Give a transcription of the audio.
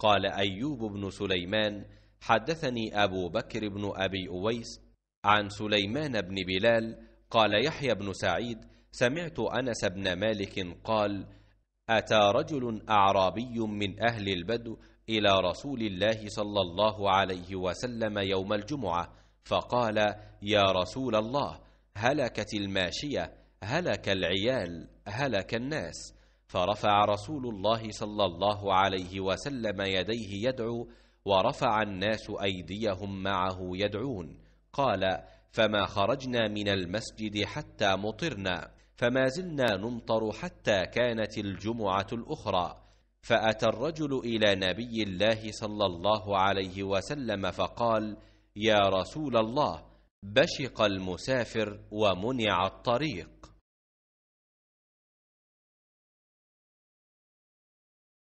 قال أيوب بن سليمان حدثني أبو بكر بن أبي أويس عن سليمان بن بلال قال يحيى بن سعيد سمعت أنس بن مالك قال أتى رجل أعرابي من أهل البدو إلى رسول الله صلى الله عليه وسلم يوم الجمعة فقال يا رسول الله هلكت الماشية هلك العيال هلك الناس فرفع رسول الله صلى الله عليه وسلم يديه يدعو ورفع الناس ايديهم معه يدعون قال فما خرجنا من المسجد حتى مطرنا فما زلنا نمطر حتى كانت الجمعه الاخرى فاتى الرجل الى نبي الله صلى الله عليه وسلم فقال يا رسول الله بشق المسافر ومنع الطريق